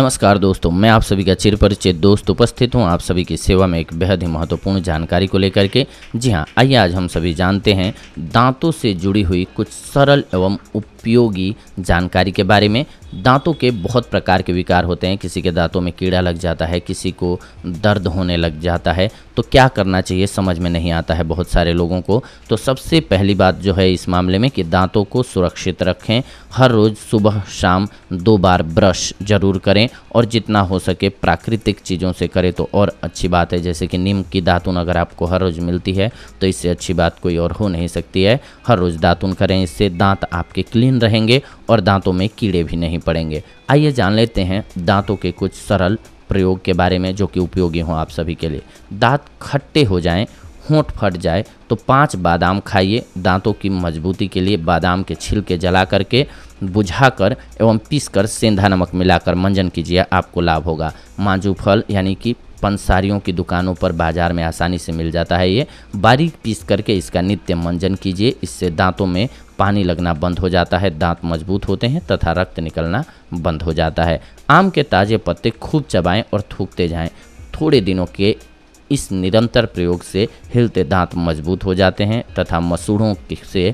नमस्कार दोस्तों मैं आप सभी का चिर परिचित दोस्त उपस्थित हूँ आप सभी की सेवा में एक बेहद ही महत्वपूर्ण जानकारी को लेकर के जी हाँ आइए आज हम सभी जानते हैं दांतों से जुड़ी हुई कुछ सरल एवं उप उपयोगी जानकारी के बारे में दांतों के बहुत प्रकार के विकार होते हैं किसी के दांतों में कीड़ा लग जाता है किसी को दर्द होने लग जाता है तो क्या करना चाहिए समझ में नहीं आता है बहुत सारे लोगों को तो सबसे पहली बात जो है इस मामले में कि दांतों को सुरक्षित रखें हर रोज़ सुबह शाम दो बार ब्रश ज़रूर करें और जितना हो सके प्राकृतिक चीज़ों से करें तो और अच्छी बात है जैसे कि नीम की दातुन अगर आपको हर रोज़ मिलती है तो इससे अच्छी बात कोई और हो नहीं सकती है हर रोज़ दातुन करें इससे दांत आपके क्लीन क्लीन रहेंगे और दांतों में कीड़े भी नहीं पड़ेंगे आइए जान लेते हैं दांतों के कुछ सरल प्रयोग के बारे में जो कि उपयोगी हों आप सभी के लिए दांत खट्टे हो जाएं होंठ फट जाए तो पांच बादाम खाइए दांतों की मजबूती के लिए बादाम के छिलके जला करके बुझाकर एवं पीसकर सेंधा नमक मिलाकर मंजन कीजिए आपको लाभ होगा मांजू फल यानी कि पंसारियों की दुकानों पर बाजार में आसानी से मिल जाता है ये बारीक पीस करके इसका नित्य मंजन कीजिए इससे दांतों में पानी लगना बंद हो जाता है दांत मजबूत होते हैं तथा रक्त निकलना बंद हो जाता है आम के ताज़े पत्ते खूब चबाएं और थूकते जाएं थोड़े दिनों के इस निरंतर प्रयोग से हिलते दांत मजबूत हो जाते हैं तथा मसूड़ों से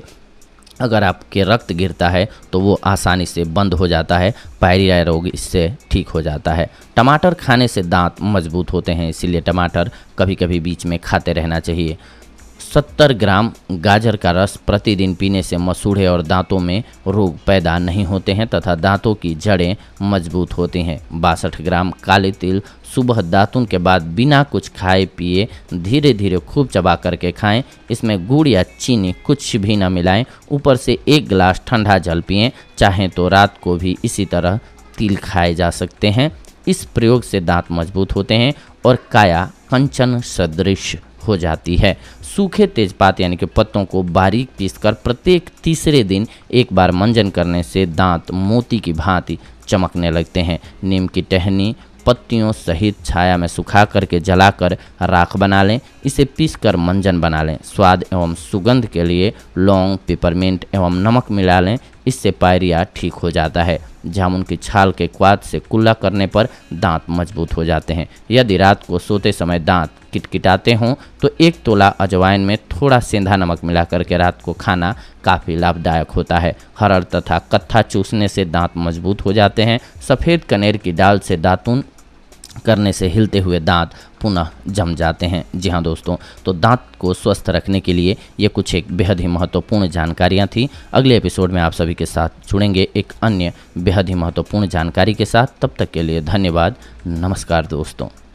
अगर आपके रक्त गिरता है तो वो आसानी से बंद हो जाता है पायरिया रोग इससे ठीक हो जाता है टमाटर खाने से दांत मजबूत होते हैं इसीलिए टमाटर कभी कभी बीच में खाते रहना चाहिए 70 ग्राम गाजर का रस प्रतिदिन पीने से मसूढ़े और दांतों में रोग पैदा नहीं होते हैं तथा दांतों की जड़ें मजबूत होती हैं बासठ ग्राम काले तिल सुबह दातुन के बाद बिना कुछ खाए पिए धीरे धीरे खूब चबा करके खाएं इसमें गुड़ या चीनी कुछ भी न मिलाएं ऊपर से एक गिलास ठंडा जल पिए चाहें तो रात को भी इसी तरह तिल खाए जा सकते हैं इस प्रयोग से दांत मजबूत होते हैं और काया कंचन सदृश हो जाती है सूखे तेजपात यानी कि पत्तों को बारीक पीसकर प्रत्येक तीसरे दिन एक बार मंजन करने से दांत मोती की भांति चमकने लगते हैं नीम की टहनी पत्तियों सहित छाया में सुखा करके जलाकर राख बना लें इसे पीसकर मंजन बना लें स्वाद एवं सुगंध के लिए लौंग पेपरमिंट एवं नमक मिला लें इससे पायरिया ठीक हो जाता है जामुन की छाल के क्वाद से कुल्ला करने पर दांत मजबूत हो जाते हैं यदि रात को सोते समय दांत किटकिटाते हों तो एक तोला अजवाइन में थोड़ा सेंधा नमक मिला करके रात को खाना काफ़ी लाभदायक होता है हरड़ तथा कत्था चूसने से दांत मजबूत हो जाते हैं सफ़ेद कनेर की डाल से दातुन करने से हिलते हुए दांत पुनः जम जाते हैं जी हाँ दोस्तों तो दांत को स्वस्थ रखने के लिए ये कुछ एक बेहद ही महत्वपूर्ण जानकारियाँ थी अगले एपिसोड में आप सभी के साथ जुड़ेंगे एक अन्य बेहद ही महत्वपूर्ण जानकारी के साथ तब तक के लिए धन्यवाद नमस्कार दोस्तों